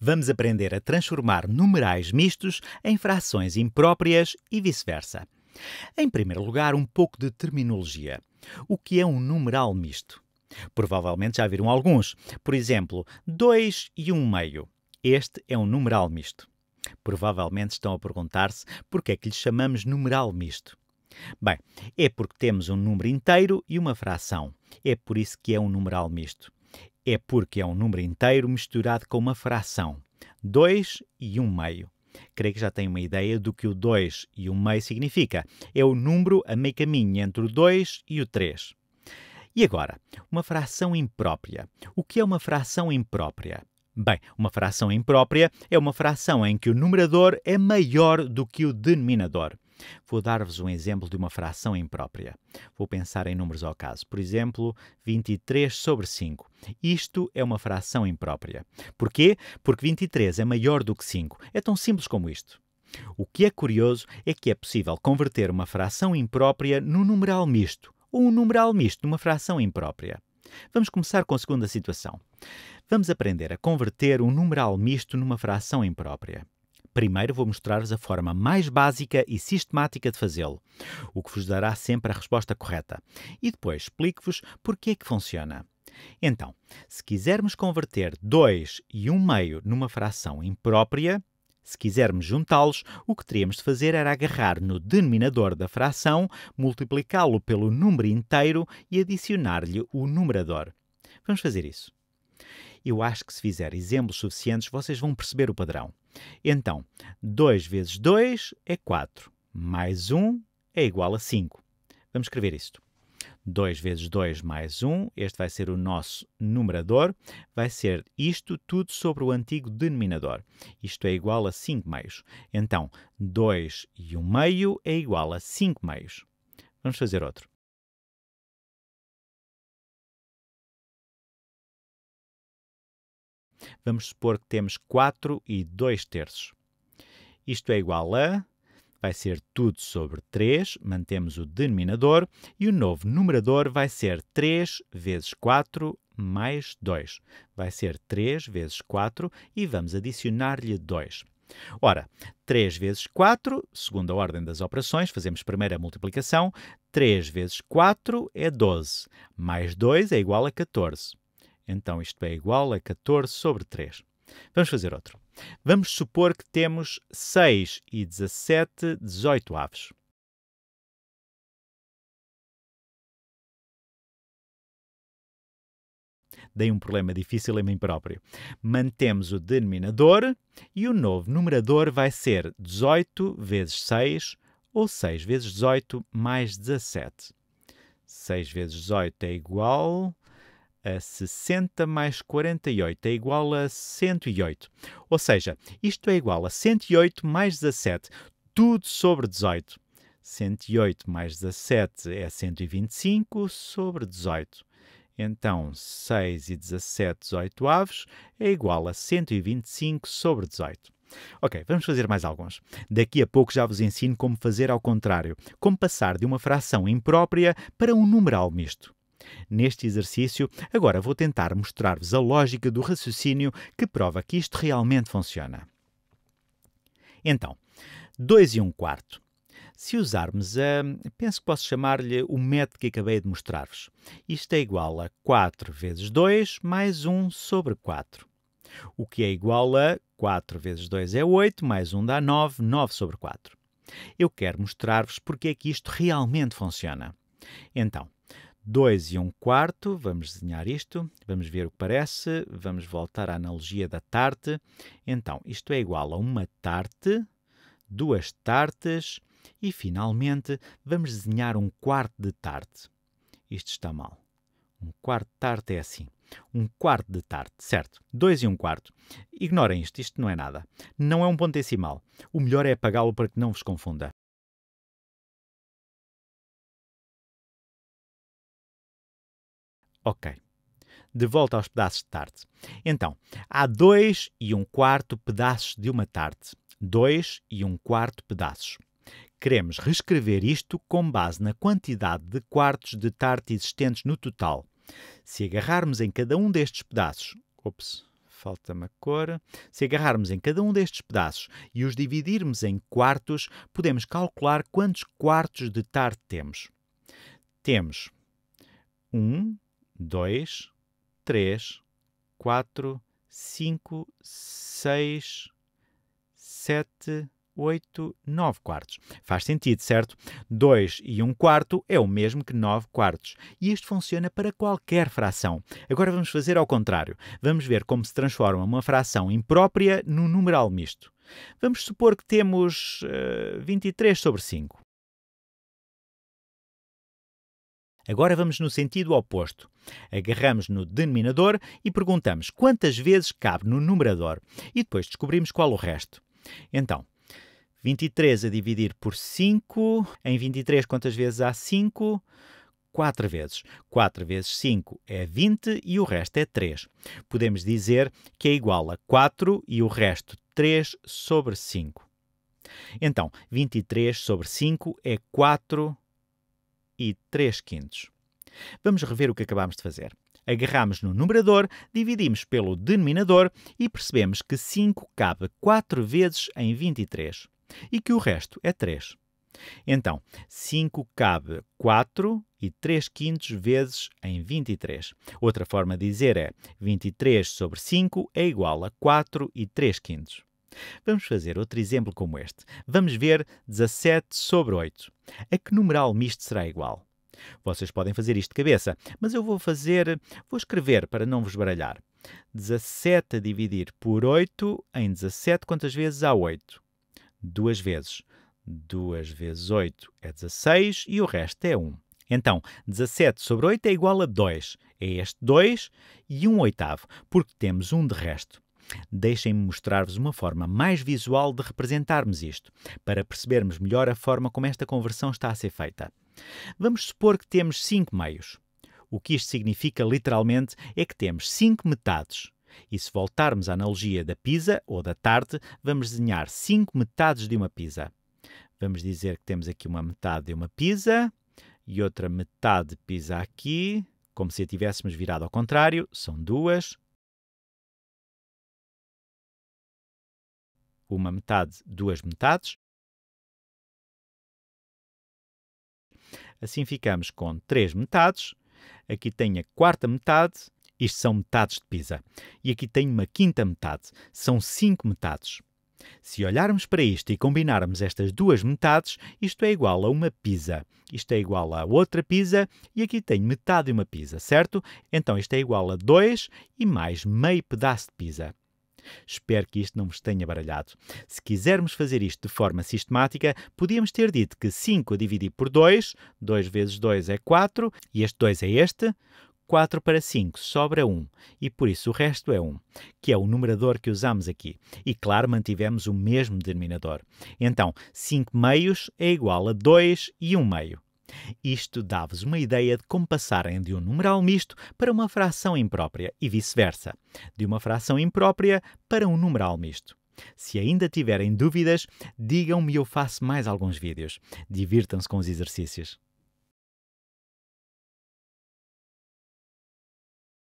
Vamos aprender a transformar numerais mistos em frações impróprias e vice-versa. Em primeiro lugar, um pouco de terminologia. O que é um numeral misto? Provavelmente já viram alguns. Por exemplo, 2 e 1 um meio. Este é um numeral misto. Provavelmente estão a perguntar-se por que é que lhe chamamos numeral misto. Bem, é porque temos um número inteiro e uma fração. É por isso que é um numeral misto é porque é um número inteiro misturado com uma fração, 2 e 1 um meio. Creio que já tem uma ideia do que o 2 e 1 um meio significa. É o número a meio caminho entre o 2 e o 3. E agora, uma fração imprópria. O que é uma fração imprópria? Bem, uma fração imprópria é uma fração em que o numerador é maior do que o denominador. Vou dar-vos um exemplo de uma fração imprópria. Vou pensar em números ao caso. Por exemplo, 23 sobre 5. Isto é uma fração imprópria. Porquê? Porque 23 é maior do que 5. É tão simples como isto. O que é curioso é que é possível converter uma fração imprópria num numeral misto, ou um numeral misto numa fração imprópria. Vamos começar com a segunda situação. Vamos aprender a converter um numeral misto numa fração imprópria. Primeiro vou mostrar-vos a forma mais básica e sistemática de fazê-lo, o que vos dará sempre a resposta correta. E depois explico-vos porque é que funciona. Então, se quisermos converter 2 e 1 um meio numa fração imprópria, se quisermos juntá-los, o que teríamos de fazer era agarrar no denominador da fração, multiplicá-lo pelo número inteiro e adicionar-lhe o numerador. Vamos fazer isso. Eu acho que se fizer exemplos suficientes, vocês vão perceber o padrão. Então, 2 vezes 2 é 4, mais 1 é igual a 5. Vamos escrever isto. 2 vezes 2 mais 1, este vai ser o nosso numerador, vai ser isto tudo sobre o antigo denominador. Isto é igual a 5 meios. Então, 2 e 1 meio é igual a 5 meios. Vamos fazer outro. vamos supor que temos 4 e 2 terços. Isto é igual a, vai ser tudo sobre 3, mantemos o denominador, e o novo numerador vai ser 3 vezes 4 mais 2. Vai ser 3 vezes 4 e vamos adicionar-lhe 2. Ora, 3 vezes 4, segundo a ordem das operações, fazemos primeiro a multiplicação. 3 vezes 4 é 12, mais 2 é igual a 14. Então isto é igual a 14 sobre 3. Vamos fazer outro. Vamos supor que temos 6 e 17 18 aves. Dei um problema difícil a mim próprio. Mantemos o denominador e o novo numerador vai ser 18 vezes 6 ou 6 vezes 18 mais 17. 6 vezes 18 é igual a 60 mais 48 é igual a 108. Ou seja, isto é igual a 108 mais 17, tudo sobre 18. 108 mais 17 é 125 sobre 18. Então, 6 e 17 18 avos é igual a 125 sobre 18. Ok, vamos fazer mais alguns. Daqui a pouco já vos ensino como fazer ao contrário, como passar de uma fração imprópria para um numeral misto. Neste exercício, agora vou tentar mostrar-vos a lógica do raciocínio que prova que isto realmente funciona. Então, 2 e 1 um quarto. Se usarmos a. penso que posso chamar-lhe o método que acabei de mostrar-vos. Isto é igual a 4 vezes 2 mais 1 sobre 4. O que é igual a 4 vezes 2 é 8, mais 1 dá 9, 9 sobre 4. Eu quero mostrar-vos porque é que isto realmente funciona. Então, 2 e 1 um quarto, vamos desenhar isto, vamos ver o que parece, vamos voltar à analogia da tarte. Então, isto é igual a uma tarte, duas tartes e, finalmente, vamos desenhar um quarto de tarte. Isto está mal. Um quarto de tarte é assim. Um quarto de tarte, certo? 2 e 1 um quarto. Ignorem isto, isto não é nada. Não é um ponto decimal. O melhor é apagá-lo para que não vos confunda. Ok. De volta aos pedaços de tarte. Então, há dois e um quarto pedaços de uma tarte. Dois e um quarto pedaços. Queremos reescrever isto com base na quantidade de quartos de tarte existentes no total. Se agarrarmos em cada um destes pedaços, ops, falta-me a cor. Se agarrarmos em cada um destes pedaços e os dividirmos em quartos, podemos calcular quantos quartos de tarte temos. Temos 1, 2, 3, 4, 5, 6, 7, 8, 9 quartos. Faz sentido, certo? 2 e 1 um quarto é o mesmo que 9 quartos. E isto funciona para qualquer fração. Agora vamos fazer ao contrário. Vamos ver como se transforma uma fração imprópria num numeral misto. Vamos supor que temos uh, eh, 23 sobre 5. Agora vamos no sentido oposto. Agarramos no denominador e perguntamos quantas vezes cabe no numerador e depois descobrimos qual o resto. Então, 23 a dividir por 5. Em 23, quantas vezes há 5? 4 vezes. 4 vezes 5 é 20 e o resto é 3. Podemos dizer que é igual a 4 e o resto 3 sobre 5. Então, 23 sobre 5 é 4 e 3 quintos. Vamos rever o que acabámos de fazer. Agarramos no numerador, dividimos pelo denominador e percebemos que 5 cabe 4 vezes em 23 e que o resto é 3. Então, 5 cabe 4 e 3 quintos vezes em 23. Outra forma de dizer é 23 sobre 5 é igual a 4 e 3 quintos. Vamos fazer outro exemplo como este. Vamos ver 17 sobre 8. A que numeral misto será igual? Vocês podem fazer isto de cabeça, mas eu vou fazer, vou escrever para não vos baralhar. 17 a dividir por 8 em 17, quantas vezes há 8? Duas vezes. 2 vezes 8 é 16 e o resto é 1. Então, 17 sobre 8 é igual a 2. É este 2 e 1 oitavo, porque temos 1 de resto. Deixem-me mostrar-vos uma forma mais visual de representarmos isto, para percebermos melhor a forma como esta conversão está a ser feita. Vamos supor que temos cinco meios. O que isto significa literalmente é que temos cinco metades. E se voltarmos à analogia da pizza ou da tarte, vamos desenhar cinco metades de uma pizza. Vamos dizer que temos aqui uma metade de uma pizza e outra metade de pizza aqui, como se a tivéssemos virado ao contrário, são duas, uma metade, duas metades. Assim ficamos com três metades. Aqui tem a quarta metade, isto são metades de pizza. E aqui tem uma quinta metade, são cinco metades. Se olharmos para isto e combinarmos estas duas metades, isto é igual a uma pizza. Isto é igual a outra pizza e aqui tenho metade de uma pizza, certo? Então isto é igual a dois e mais meio pedaço de pizza. Espero que isto não vos tenha baralhado. Se quisermos fazer isto de forma sistemática, podíamos ter dito que 5 dividido por 2, 2 vezes 2 é 4, e este 2 é este. 4 para 5 sobra 1 e por isso o resto é 1, que é o numerador que usamos aqui. E claro, mantivemos o mesmo denominador. Então, 5 meios é igual a 2 e 1 meio. Isto dá-vos uma ideia de como passarem de um numeral misto para uma fração imprópria e vice-versa, de uma fração imprópria para um numeral misto. Se ainda tiverem dúvidas, digam-me e eu faço mais alguns vídeos. Divirtam-se com os exercícios.